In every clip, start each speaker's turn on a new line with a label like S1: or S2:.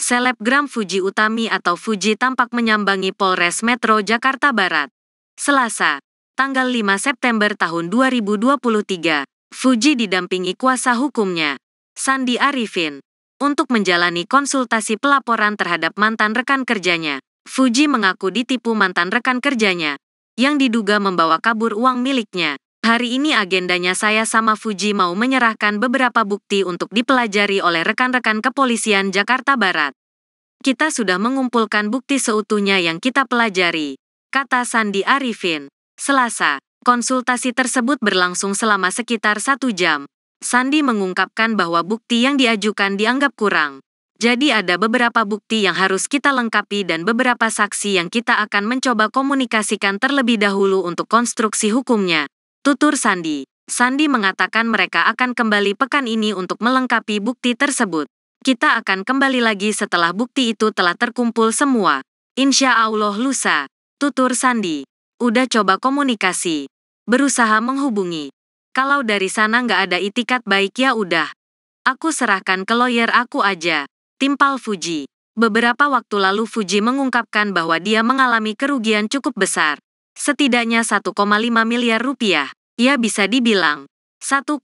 S1: selebgram Fuji Utami atau Fuji tampak menyambangi Polres Metro Jakarta Barat. Selasa, tanggal 5 September tahun 2023, Fuji didampingi kuasa hukumnya, Sandi Arifin, untuk menjalani konsultasi pelaporan terhadap mantan rekan kerjanya. Fuji mengaku ditipu mantan rekan kerjanya, yang diduga membawa kabur uang miliknya. Hari ini agendanya saya sama Fuji mau menyerahkan beberapa bukti untuk dipelajari oleh rekan-rekan kepolisian Jakarta Barat. Kita sudah mengumpulkan bukti seutuhnya yang kita pelajari, kata Sandi Arifin. Selasa, konsultasi tersebut berlangsung selama sekitar satu jam. Sandi mengungkapkan bahwa bukti yang diajukan dianggap kurang. Jadi ada beberapa bukti yang harus kita lengkapi dan beberapa saksi yang kita akan mencoba komunikasikan terlebih dahulu untuk konstruksi hukumnya. Tutur Sandi. Sandi mengatakan mereka akan kembali pekan ini untuk melengkapi bukti tersebut. Kita akan kembali lagi setelah bukti itu telah terkumpul semua. Insya Allah lusa. Tutur Sandi. Udah coba komunikasi. Berusaha menghubungi. Kalau dari sana nggak ada itikat baik ya udah. Aku serahkan ke lawyer aku aja. Timpal Fuji. Beberapa waktu lalu Fuji mengungkapkan bahwa dia mengalami kerugian cukup besar setidaknya 1,5 miliar rupiah. Ya bisa dibilang, 1,5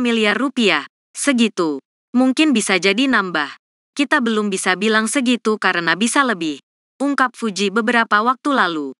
S1: miliar rupiah, segitu. Mungkin bisa jadi nambah. Kita belum bisa bilang segitu karena bisa lebih. Ungkap Fuji beberapa waktu lalu.